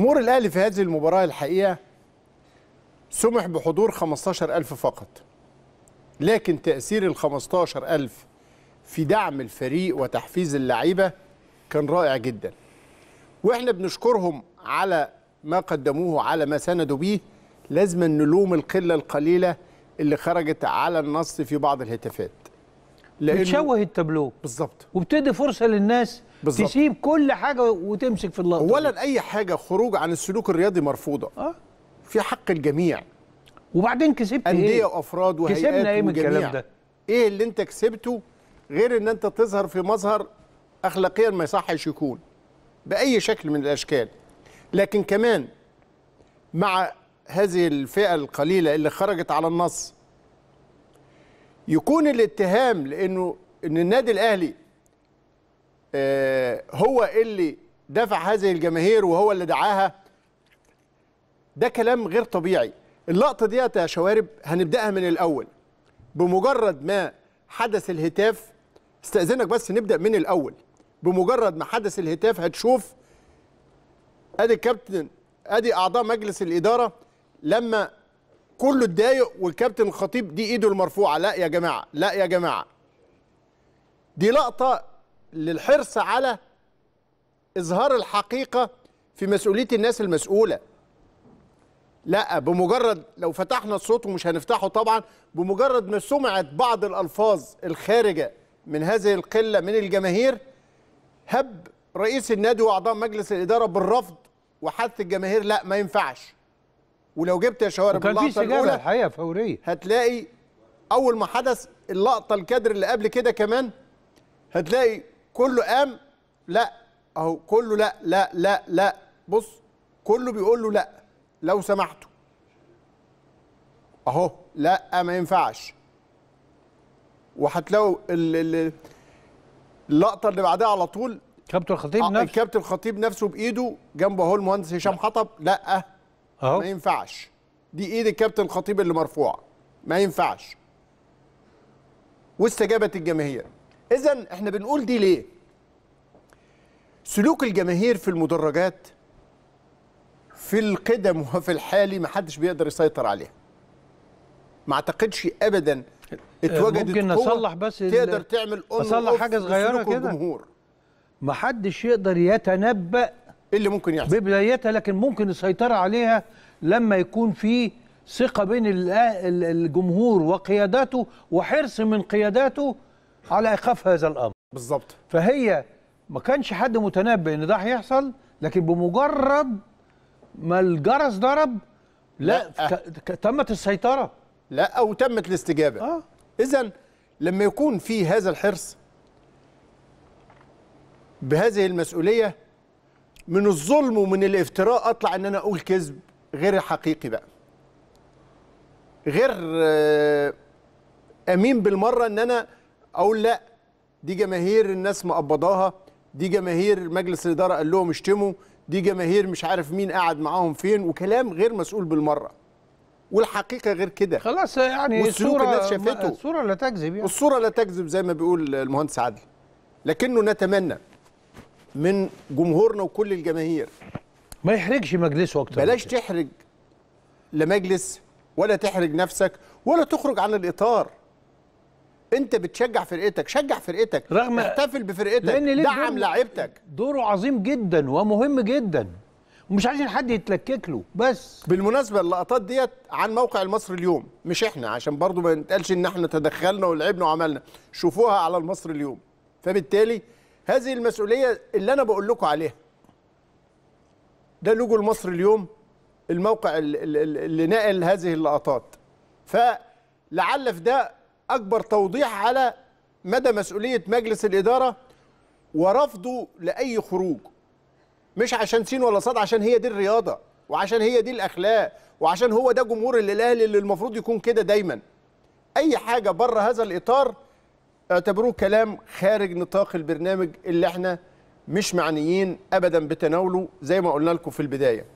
جمهور الاهلي في هذه المباراه الحقيقه سمح بحضور 15000 فقط لكن تاثير ال 15000 في دعم الفريق وتحفيز اللعيبه كان رائع جدا واحنا بنشكرهم على ما قدموه على ما سندوا بيه لازم نلوم القله القليله اللي خرجت على النص في بعض الهتافات لانه بتشوه التابلو بالظبط وبتدي فرصه للناس بالزبط. تسيب كل حاجه وتمسك في اللقطه اولا اي حاجه خروج عن السلوك الرياضي مرفوضه أه؟ في حق الجميع وبعدين كسبت إيه؟ انديه إيه؟ وافراد وهيئات كسبنا ايه من الكلام ده ايه اللي انت كسبته غير ان انت تظهر في مظهر اخلاقيا ما يصحش يكون باي شكل من الاشكال لكن كمان مع هذه الفئه القليله اللي خرجت على النص يكون الاتهام لانه ان النادي الاهلي آه، هو اللي دفع هذه الجماهير وهو اللي دعاها ده كلام غير طبيعي اللقطة دي يا شوارب هنبدأها من الأول بمجرد ما حدث الهتاف استأذنك بس نبدأ من الأول بمجرد ما حدث الهتاف هتشوف ادي الكابتن ادي اعضاء مجلس الاداره لما كله اتضايق والكابتن الخطيب دي ايده المرفوعه لا يا جماعه لا يا جماعه دي لقطه للحرص على إظهار الحقيقة في مسؤولية الناس المسؤولة لا بمجرد لو فتحنا الصوت ومش هنفتحه طبعا بمجرد ما سمعت بعض الألفاظ الخارجة من هذه القلة من الجماهير هب رئيس النادي وأعضاء مجلس الإدارة بالرفض وحث الجماهير لا ما ينفعش ولو جبت يا شوارب اللقطة الأولى الحقيقة فورية هتلاقي أول ما حدث اللقطة الكادر اللي قبل كده كمان هتلاقي كله قام لا اهو كله لا لا لا لا بص كله بيقول له لا لو سمحتوا اهو لا ما ينفعش وهتلاقوا اللقطه اللي بعدها على طول كابتن الخطيب آه، نفسه الكابتن الخطيب نفسه بايده جنبه اهو المهندس هشام حطب لا اهو ما ينفعش دي ايد الكابتن الخطيب اللي مرفوعه ما ينفعش واستجابت الجماهير إذا إحنا بنقول دي ليه؟ سلوك الجماهير في المدرجات في القدم وفي الحالي محدش بيقدر يسيطر عليها. ما أعتقدش أبدا آه، اتوجدت ممكن نصلح بس تقدر تعمل اصلح حاجه صغيره كده ما حدش يقدر يتنبأ إيه اللي ممكن يحصل ببدايتها لكن ممكن السيطره عليها لما يكون في ثقه بين الجمهور وقياداته وحرص من قياداته على ايقاف هذا الامر بالظبط فهي ما كانش حد متنبئ ان ده هيحصل لكن بمجرد ما الجرس ضرب لا, لا. تمت السيطره لا او تمت الاستجابه آه. اذا لما يكون في هذا الحرص بهذه المسؤوليه من الظلم ومن الافتراء اطلع ان انا اقول كذب غير حقيقي بقى غير آه، امين بالمره ان انا اقول لا دي جماهير الناس مقبضاها دي جماهير مجلس الاداره قال لهم اشتموا دي جماهير مش عارف مين قعد معاهم فين وكلام غير مسؤول بالمره والحقيقه غير كده خلاص يعني الصوره الناس شافته الصوره لا تكذب يعني الصوره لا تكذب زي ما بيقول المهندس عادل لكنه نتمنى من جمهورنا وكل الجماهير ما يحرجش مجلسه اكتر بلاش تحرج لا مجلس ولا تحرج نفسك ولا تخرج عن الاطار انت بتشجع فرقتك شجع فرقتك رغم احتفل بفرقتك لأن دعم لاعيبتك دوره عظيم جدا ومهم جدا ومش عايزين حد يتلكك له بس بالمناسبه اللقطات ديت عن موقع المصري اليوم مش احنا عشان برضو ما نتقالش ان احنا تدخلنا ولعبنا وعملنا شوفوها على المصري اليوم فبالتالي هذه المسؤوليه اللي انا بقول لكم عليها ده لوجو المصري اليوم الموقع اللي نقل هذه اللقطات فلعل في ده اكبر توضيح على مدى مسؤوليه مجلس الاداره ورفضه لاي خروج مش عشان سين ولا صاد عشان هي دي الرياضه وعشان هي دي الاخلاق وعشان هو ده جمهور الاهلي اللي المفروض يكون كده دايما اي حاجه بره هذا الاطار اعتبروه كلام خارج نطاق البرنامج اللي احنا مش معنيين ابدا بتناوله زي ما قلنا لكم في البدايه